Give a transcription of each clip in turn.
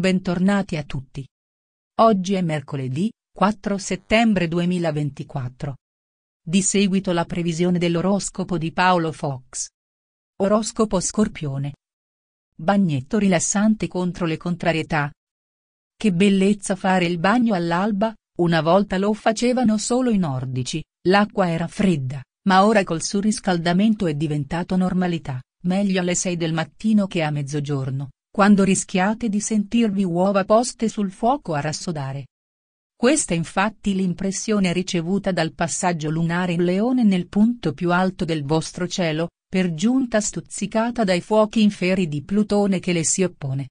Bentornati a tutti. Oggi è mercoledì, 4 settembre 2024. Di seguito la previsione dell'oroscopo di Paolo Fox. Oroscopo Scorpione. Bagnetto rilassante contro le contrarietà. Che bellezza fare il bagno all'alba, una volta lo facevano solo i nordici, l'acqua era fredda, ma ora col surriscaldamento è diventato normalità, meglio alle 6 del mattino che a mezzogiorno quando rischiate di sentirvi uova poste sul fuoco a rassodare. Questa è infatti l'impressione ricevuta dal passaggio lunare in leone nel punto più alto del vostro cielo, per giunta stuzzicata dai fuochi inferi di Plutone che le si oppone.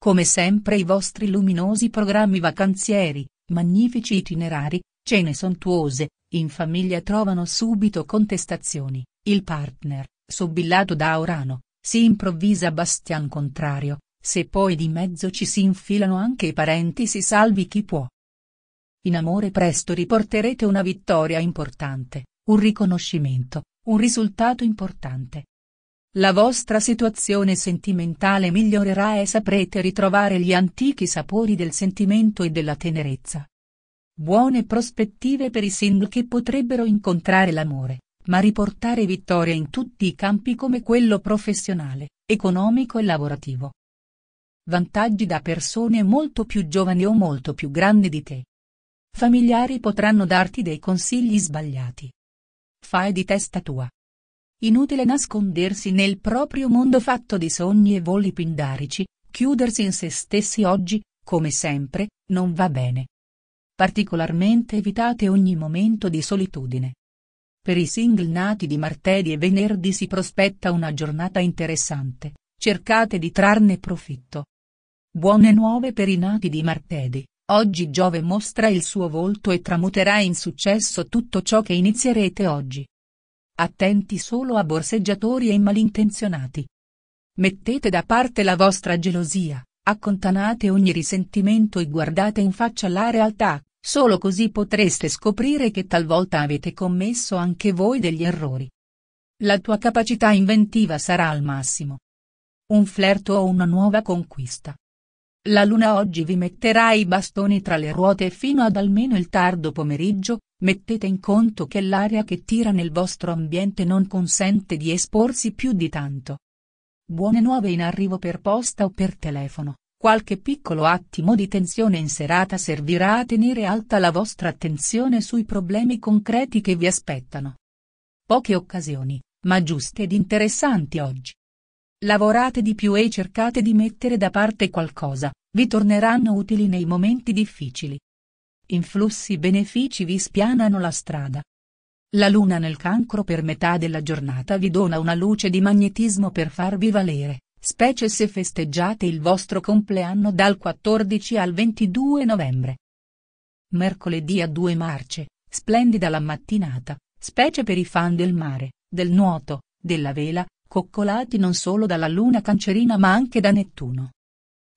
Come sempre i vostri luminosi programmi vacanzieri, magnifici itinerari, cene sontuose, in famiglia trovano subito contestazioni, il partner, sobillato da Urano, si improvvisa Bastian contrario, se poi di mezzo ci si infilano anche i parenti si salvi chi può. In amore presto riporterete una vittoria importante, un riconoscimento, un risultato importante. La vostra situazione sentimentale migliorerà e saprete ritrovare gli antichi sapori del sentimento e della tenerezza. Buone prospettive per i single che potrebbero incontrare l'amore, ma riportare vittoria in tutti i campi come quello professionale, economico e lavorativo. Vantaggi da persone molto più giovani o molto più grandi di te. Familiari potranno darti dei consigli sbagliati. Fai di testa tua. Inutile nascondersi nel proprio mondo fatto di sogni e voli pindarici, chiudersi in se stessi oggi, come sempre, non va bene. Particolarmente evitate ogni momento di solitudine. Per i single nati di martedì e venerdì si prospetta una giornata interessante, cercate di trarne profitto. Buone nuove per i nati di martedì, oggi Giove mostra il suo volto e tramuterà in successo tutto ciò che inizierete oggi. Attenti solo a borseggiatori e malintenzionati. Mettete da parte la vostra gelosia, accontanate ogni risentimento e guardate in faccia la realtà, Solo così potreste scoprire che talvolta avete commesso anche voi degli errori. La tua capacità inventiva sarà al massimo. Un flirt o una nuova conquista. La luna oggi vi metterà i bastoni tra le ruote fino ad almeno il tardo pomeriggio, mettete in conto che l'aria che tira nel vostro ambiente non consente di esporsi più di tanto. Buone nuove in arrivo per posta o per telefono. Qualche piccolo attimo di tensione in serata servirà a tenere alta la vostra attenzione sui problemi concreti che vi aspettano. Poche occasioni, ma giuste ed interessanti oggi. Lavorate di più e cercate di mettere da parte qualcosa, vi torneranno utili nei momenti difficili. Influssi benefici vi spianano la strada. La luna nel cancro per metà della giornata vi dona una luce di magnetismo per farvi valere, specie se festeggiate il vostro compleanno dal 14 al 22 novembre. Mercoledì a 2 marce, splendida la mattinata, specie per i fan del mare, del nuoto, della vela, coccolati non solo dalla luna cancerina ma anche da Nettuno.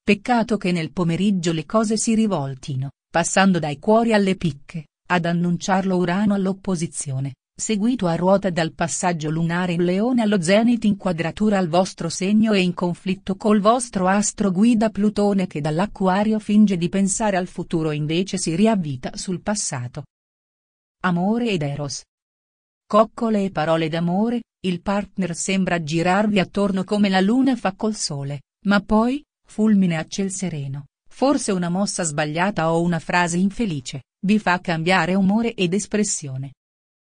Peccato che nel pomeriggio le cose si rivoltino, passando dai cuori alle picche, ad annunciarlo Urano all'opposizione, seguito a ruota dal passaggio lunare in leone allo zenit in quadratura al vostro segno e in conflitto col vostro astro guida Plutone che dall'acquario finge di pensare al futuro invece si riavvita sul passato. Amore ed Eros. Coccole e parole d'amore, il partner sembra girarvi attorno come la luna fa col sole, ma poi, fulmine a ciel sereno, forse una mossa sbagliata o una frase infelice, vi fa cambiare umore ed espressione.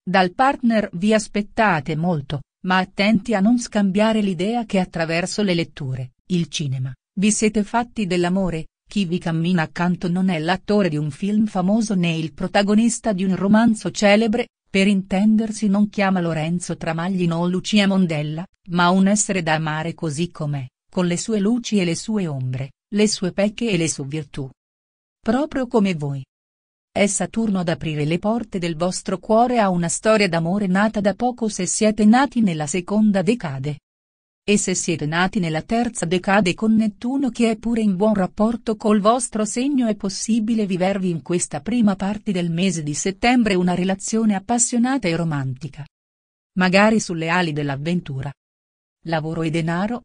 Dal partner vi aspettate molto, ma attenti a non scambiare l'idea che attraverso le letture, il cinema, vi siete fatti dell'amore, chi vi cammina accanto non è l'attore di un film famoso né il protagonista di un romanzo celebre, per intendersi non chiama Lorenzo Tramaglino o Lucia Mondella, ma un essere da amare così com'è, con le sue luci e le sue ombre, le sue pecche e le sue virtù. Proprio come voi. È Saturno ad aprire le porte del vostro cuore a una storia d'amore nata da poco se siete nati nella seconda decade. E se siete nati nella terza decade con Nettuno che è pure in buon rapporto col vostro segno è possibile vivervi in questa prima parte del mese di settembre una relazione appassionata e romantica. Magari sulle ali dell'avventura. Lavoro e denaro.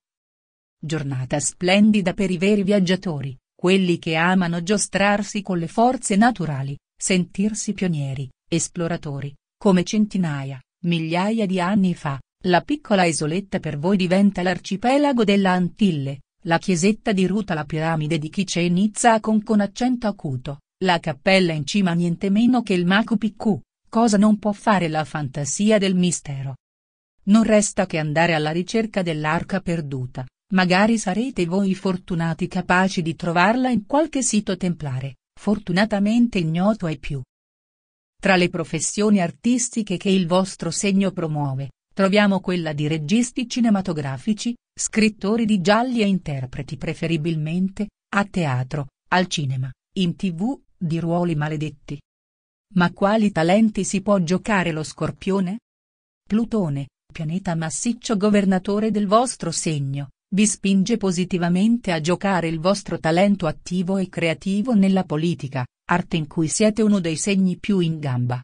Giornata splendida per i veri viaggiatori, quelli che amano giostrarsi con le forze naturali sentirsi pionieri, esploratori, come centinaia, migliaia di anni fa, la piccola isoletta per voi diventa l'arcipelago della Antille, la chiesetta di Ruta la piramide di Chichen con con accento acuto, la cappella in cima niente meno che il Machu Picchu, cosa non può fare la fantasia del mistero. Non resta che andare alla ricerca dell'arca perduta, magari sarete voi fortunati capaci di trovarla in qualche sito templare fortunatamente ignoto ai più. Tra le professioni artistiche che il vostro segno promuove, troviamo quella di registi cinematografici, scrittori di gialli e interpreti preferibilmente, a teatro, al cinema, in tv, di ruoli maledetti. Ma quali talenti si può giocare lo scorpione? Plutone, pianeta massiccio governatore del vostro segno, vi spinge positivamente a giocare il vostro talento attivo e creativo nella politica, arte in cui siete uno dei segni più in gamba.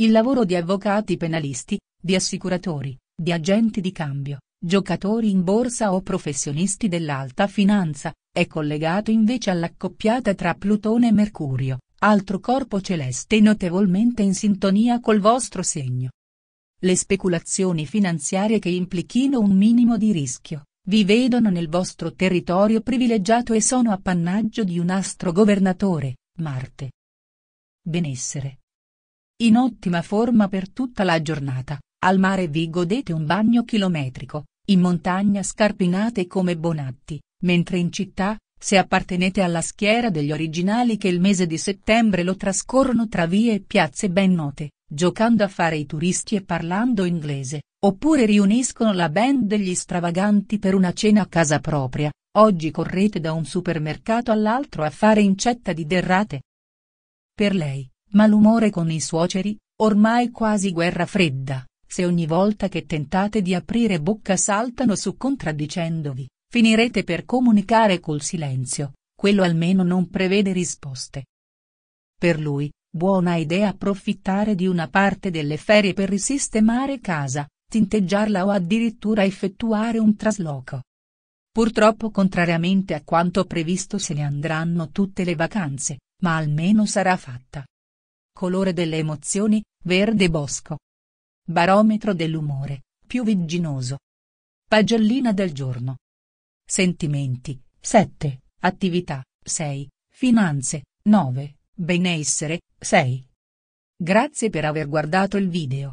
Il lavoro di avvocati penalisti, di assicuratori, di agenti di cambio, giocatori in borsa o professionisti dell'alta finanza, è collegato invece all'accoppiata tra Plutone e Mercurio, altro corpo celeste notevolmente in sintonia col vostro segno. Le speculazioni finanziarie che implichino un minimo di rischio, vi vedono nel vostro territorio privilegiato e sono appannaggio di un astro governatore, Marte. Benessere. In ottima forma per tutta la giornata, al mare vi godete un bagno chilometrico, in montagna scarpinate come Bonatti, mentre in città, se appartenete alla schiera degli originali che il mese di settembre lo trascorrono tra vie e piazze ben note, giocando a fare i turisti e parlando inglese, Oppure riuniscono la band degli stravaganti per una cena a casa propria, oggi correte da un supermercato all'altro a fare incetta di derrate. Per lei, malumore con i suoceri, ormai quasi guerra fredda, se ogni volta che tentate di aprire bocca saltano su contraddicendovi, finirete per comunicare col silenzio, quello almeno non prevede risposte. Per lui, buona idea approfittare di una parte delle ferie per risistemare casa, tinteggiarla o addirittura effettuare un trasloco. Purtroppo contrariamente a quanto previsto se ne andranno tutte le vacanze, ma almeno sarà fatta. Colore delle emozioni, verde bosco. Barometro dell'umore, più vigginoso. Pagellina del giorno. Sentimenti, 7, attività, 6, finanze, 9, benessere, 6. Grazie per aver guardato il video.